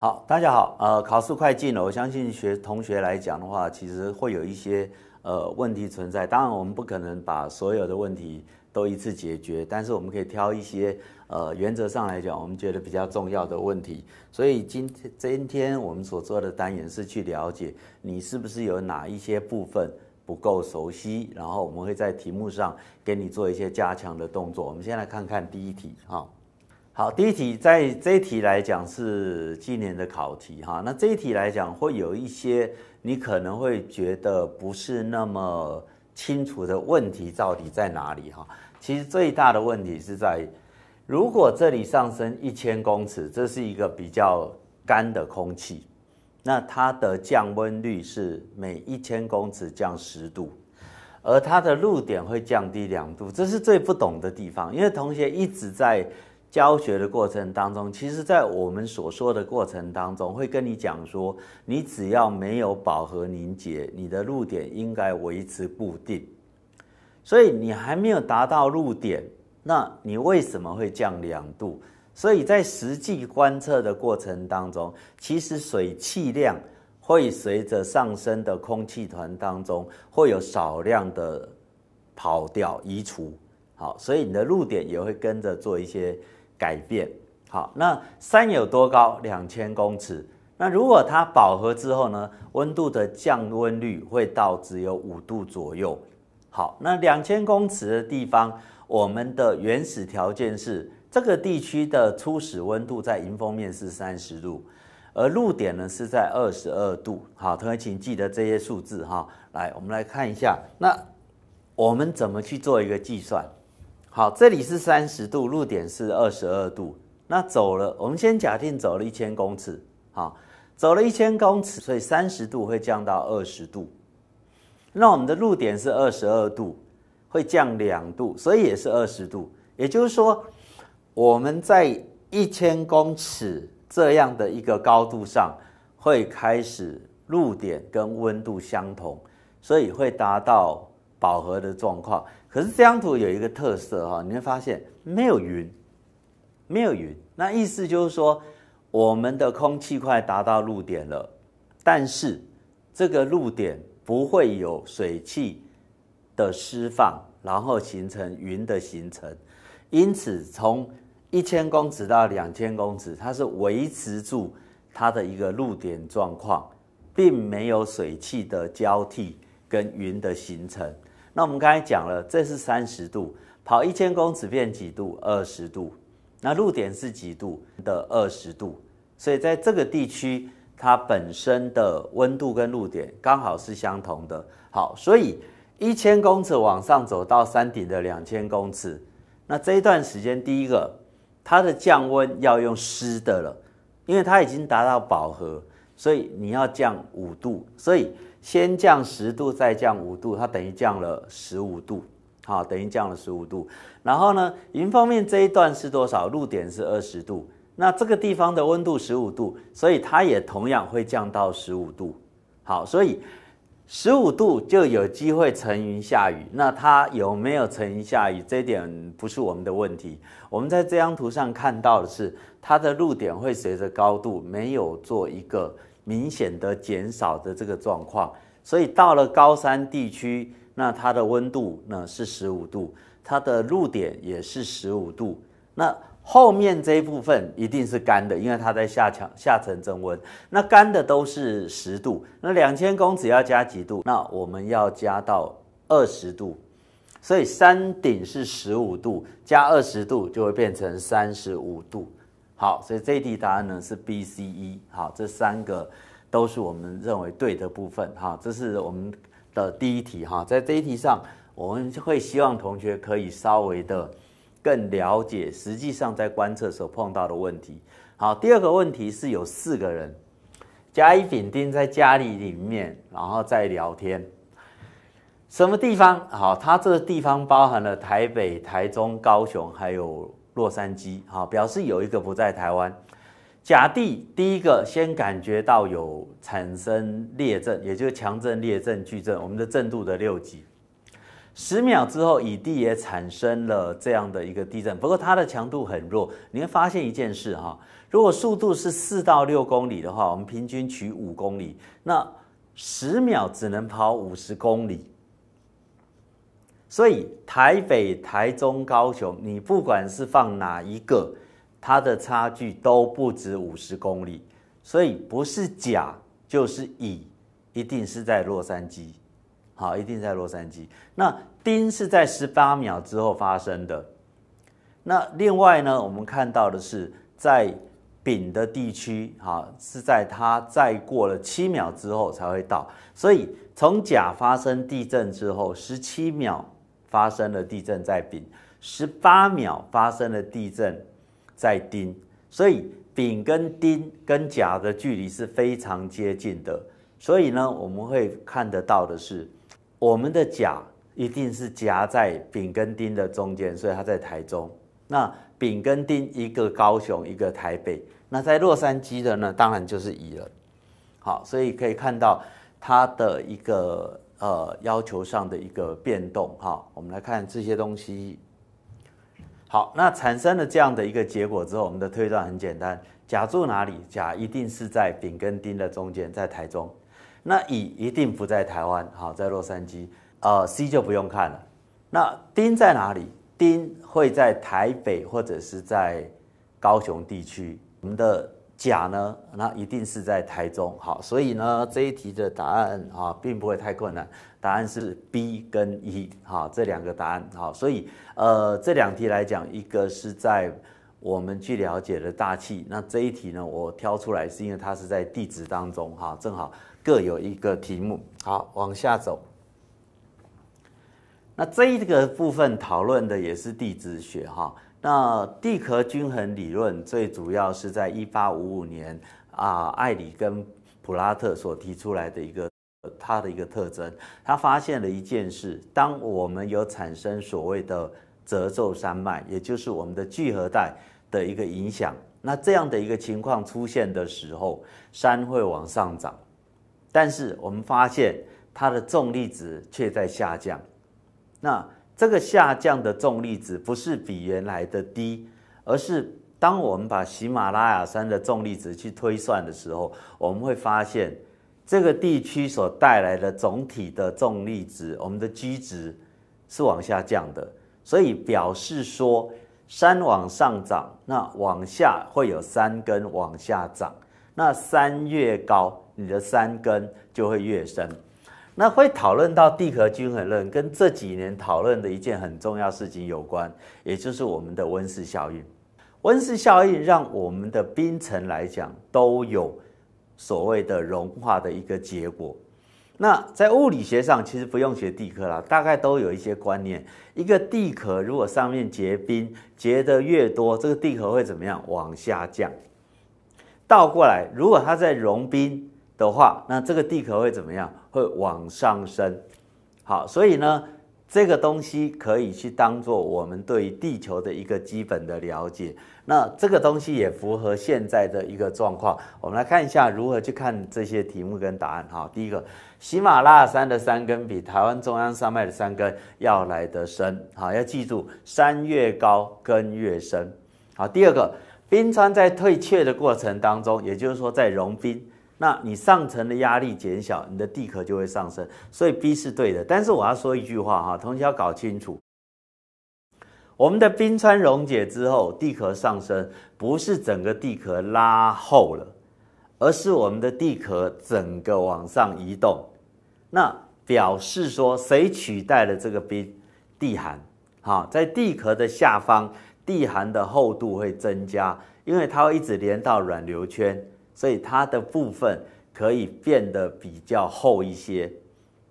好，大家好，呃，考试快进了，我相信学同学来讲的话，其实会有一些呃问题存在。当然，我们不可能把所有的问题都一次解决，但是我们可以挑一些呃原则上来讲，我们觉得比较重要的问题。所以今天今天我们所做的单元是去了解你是不是有哪一些部分不够熟悉，然后我们会在题目上给你做一些加强的动作。我们先来看看第一题哈。好，第一题在这一题来讲是今年的考题哈。那这一题来讲会有一些你可能会觉得不是那么清楚的问题到底在哪里哈。其实最大的问题是在，如果这里上升一千公尺，这是一个比较干的空气，那它的降温率是每一千公尺降十度，而它的露点会降低两度，这是最不懂的地方，因为同学一直在。教学的过程当中，其实，在我们所说的过程当中，会跟你讲说，你只要没有饱和凝结，你的露点应该维持固定。所以你还没有达到露点，那你为什么会降两度？所以，在实际观测的过程当中，其实水汽量会随着上升的空气团当中会有少量的跑掉、移除。好，所以你的露点也会跟着做一些。改变好，那山有多高？两千公尺。那如果它饱和之后呢？温度的降温率会到只有五度左右。好，那两千公尺的地方，我们的原始条件是这个地区的初始温度在迎风面是三十度，而露点呢是在二十二度。好，同学请记得这些数字哈。来，我们来看一下，那我们怎么去做一个计算？好，这里是三十度，入点是二十二度。那走了，我们先假定走了一千公尺，好，走了一千公尺，所以三十度会降到二十度。那我们的入点是二十二度，会降两度，所以也是二十度。也就是说，我们在一千公尺这样的一个高度上，会开始入点跟温度相同，所以会达到。饱和的状况，可是这张图有一个特色哈，你会发现没有云，没有云，那意思就是说我们的空气快达到露点了，但是这个露点不会有水汽的释放，然后形成云的形成，因此从一千公尺到两千公尺，它是维持住它的一个露点状况，并没有水汽的交替跟云的形成。那我们刚才讲了，这是三十度，跑一千公尺变几度？二十度。那露点是几度的二十度？所以在这个地区，它本身的温度跟露点刚好是相同的。好，所以一千公尺往上走到山顶的两千公尺，那这一段时间，第一个它的降温要用湿的了，因为它已经达到饱和。所以你要降五度，所以先降十度，再降五度，它等于降了十五度，好，等于降了十五度。然后呢，云方面这一段是多少？露点是二十度，那这个地方的温度十五度，所以它也同样会降到十五度。好，所以十五度就有机会成云下雨。那它有没有成云下雨，这一点不是我们的问题。我们在这张图上看到的是，它的露点会随着高度没有做一个。明显的减少的这个状况，所以到了高山地区，那它的温度呢是十五度，它的露点也是十五度。那后面这一部分一定是干的，因为它在下强下层增温，那干的都是十度。那两千公尺要加几度？那我们要加到二十度，所以山顶是十五度，加二十度就会变成三十五度。好，所以这一题答案呢是 B、C、E，好，这三个都是我们认为对的部分，哈，这是我们的第一题，哈，在这一题上，我们会希望同学可以稍微的更了解，实际上在观测时候碰到的问题。好，第二个问题是有四个人甲、乙、丙、丁在家里里面，然后在聊天，什么地方？好，它这个地方包含了台北、台中、高雄，还有。洛杉矶，哈，表示有一个不在台湾。甲地第一个先感觉到有产生烈震，也就是强震烈震矩震，我们的震度的六级。十秒之后，乙地也产生了这样的一个地震，不过它的强度很弱。你会发现一件事哈，如果速度是四到六公里的话，我们平均取五公里，那十秒只能跑五十公里。所以台北、台中、高雄，你不管是放哪一个，它的差距都不止五十公里，所以不是甲就是乙，一定是在洛杉矶，好，一定在洛杉矶。那丁是在十八秒之后发生的。那另外呢，我们看到的是在丙的地区，好，是在它再过了七秒之后才会到。所以从甲发生地震之后，十七秒。发生了地震在丙十八秒发生了地震在丁，所以丙跟丁跟甲的距离是非常接近的，所以呢我们会看得到的是我们的甲一定是夹在丙跟丁的中间，所以它在台中。那丙跟丁一个高雄一个台北，那在洛杉矶的呢，当然就是乙了。好，所以可以看到它的一个。呃，要求上的一个变动哈，我们来看这些东西。好，那产生了这样的一个结果之后，我们的推断很简单：甲住哪里？甲一定是在丙跟丁的中间，在台中。那乙一定不在台湾，好，在洛杉矶。呃，C 就不用看了。那丁在哪里？丁会在台北或者是在高雄地区。我们的。甲呢，那一定是在台中。好，所以呢，这一题的答案啊，并不会太困难。答案是 B 跟 E，哈这两个答案。好，所以呃，这两题来讲，一个是在我们去了解的大气。那这一题呢，我挑出来是因为它是在地质当中哈，正好各有一个题目。好，往下走。那这一个部分讨论的也是地质学哈。那地壳均衡理论最主要是在一八五五年啊，艾里跟普拉特所提出来的一个，它的一个特征。他发现了一件事：当我们有产生所谓的褶皱山脉，也就是我们的聚合带的一个影响，那这样的一个情况出现的时候，山会往上涨，但是我们发现它的重力值却在下降。那这个下降的重力值不是比原来的低，而是当我们把喜马拉雅山的重力值去推算的时候，我们会发现这个地区所带来的总体的重力值，我们的基值是往下降的，所以表示说山往上涨，那往下会有山根往下长，那山越高，你的山根就会越深。那会讨论到地壳均衡论，跟这几年讨论的一件很重要事情有关，也就是我们的温室效应。温室效应让我们的冰层来讲都有所谓的融化的一个结果。那在物理学上其实不用学地壳了，大概都有一些观念。一个地壳如果上面结冰结得越多，这个地壳会怎么样？往下降。倒过来，如果它在融冰。的话，那这个地壳会怎么样？会往上升。好，所以呢，这个东西可以去当做我们对地球的一个基本的了解。那这个东西也符合现在的一个状况。我们来看一下如何去看这些题目跟答案。哈，第一个，喜马拉雅山的山根比台湾中央山脉的山根要来得深。好，要记住，山越高，根越深。好，第二个，冰川在退却的过程当中，也就是说在融冰。那你上层的压力减小，你的地壳就会上升，所以 B 是对的。但是我要说一句话哈，同学要搞清楚，我们的冰川溶解之后，地壳上升不是整个地壳拉厚了，而是我们的地壳整个往上移动。那表示说谁取代了这个冰地寒？好，在地壳的下方，地寒的厚度会增加，因为它会一直连到软流圈。所以它的部分可以变得比较厚一些，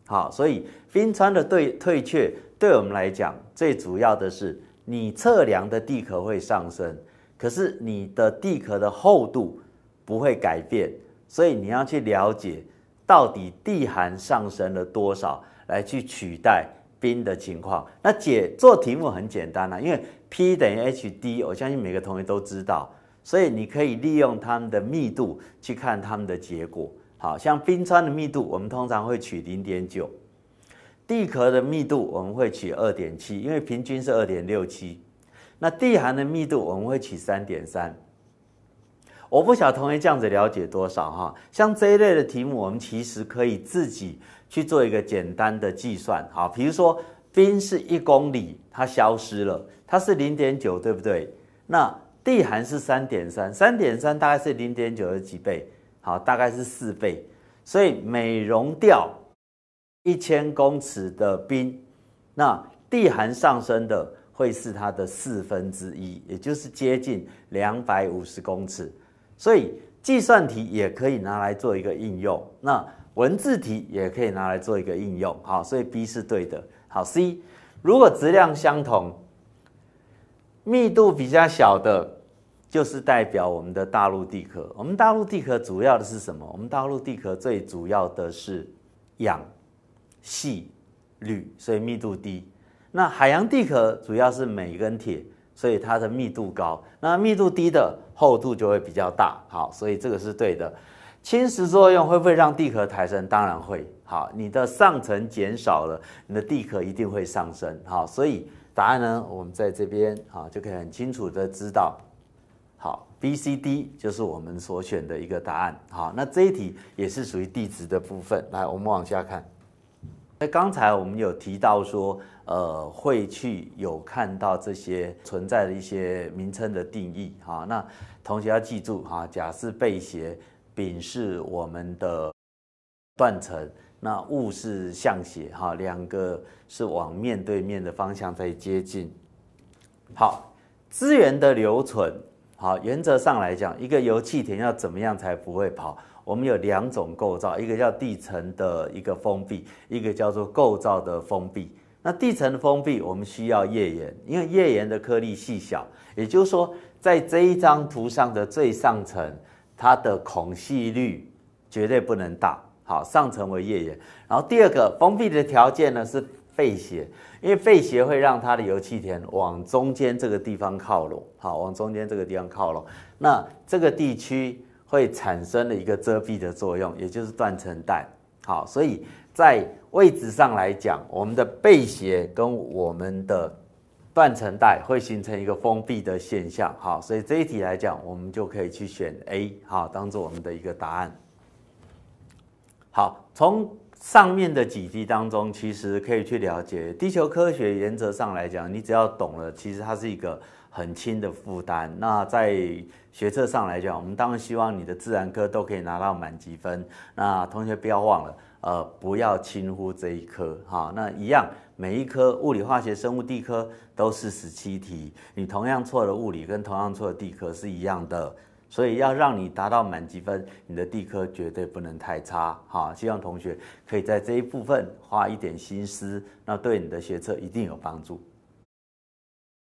好，所以冰川的对退却对我们来讲最主要的是，你测量的地壳会上升，可是你的地壳的厚度不会改变，所以你要去了解到底地寒上升了多少来去取代冰的情况。那解做题目很简单啊，因为 P 等于 h d，我相信每个同学都知道。所以你可以利用它们的密度去看它们的结果，好像冰川的密度，我们通常会取零点九，地壳的密度我们会取二点七，因为平均是二点六七，那地寒的密度我们会取三点三。我不晓同学这样子了解多少哈，像这一类的题目，我们其实可以自己去做一个简单的计算，好，比如说冰是一公里，它消失了，它是零点九，对不对？那地寒是三点三，三点三大概是零点九几倍，好，大概是四倍，所以美容掉一千公尺的冰，那地寒上升的会是它的四分之一，也就是接近两百五十公尺，所以计算题也可以拿来做一个应用，那文字题也可以拿来做一个应用，好，所以 B 是对的。好，C 如果质量相同，密度比较小的。就是代表我们的大陆地壳。我们大陆地壳主要的是什么？我们大陆地壳最主要的是氧、细、铝，所以密度低。那海洋地壳主要是镁跟铁，所以它的密度高。那密度低的厚度就会比较大。好，所以这个是对的。侵蚀作用会不会让地壳抬升？当然会。好，你的上层减少了，你的地壳一定会上升。好，所以答案呢，我们在这边啊就可以很清楚的知道。好，B、C、D 就是我们所选的一个答案。好，那这一题也是属于地质的部分。来，我们往下看。那刚才我们有提到说，呃，会去有看到这些存在的一些名称的定义。哈，那同学要记住哈，甲是背斜，丙是我们的断层，那戊是向斜。哈，两个是往面对面的方向在接近。好，资源的留存。好，原则上来讲，一个油气田要怎么样才不会跑？我们有两种构造，一个叫地层的一个封闭，一个叫做构造的封闭。那地层的封闭，我们需要页岩，因为页岩的颗粒细小，也就是说，在这一张图上的最上层，它的孔隙率绝对不能大。好，上层为页岩。然后第二个封闭的条件呢是。背斜，因为背斜会让它的油气田往中间这个地方靠拢，好，往中间这个地方靠拢，那这个地区会产生了一个遮蔽的作用，也就是断层带，好，所以在位置上来讲，我们的背斜跟我们的断层带会形成一个封闭的现象，好，所以这一题来讲，我们就可以去选 A，好，当做我们的一个答案，好，从。上面的几题当中，其实可以去了解地球科学。原则上来讲，你只要懂了，其实它是一个很轻的负担。那在学测上来讲，我们当然希望你的自然科都可以拿到满级分。那同学不要忘了，呃，不要轻忽这一科哈。那一样，每一科物理、化学、生物、地科都是十七题，你同样错的物理跟同样错的地科是一样的。所以要让你达到满积分，你的地科绝对不能太差哈。希望同学可以在这一部分花一点心思，那对你的学测一定有帮助。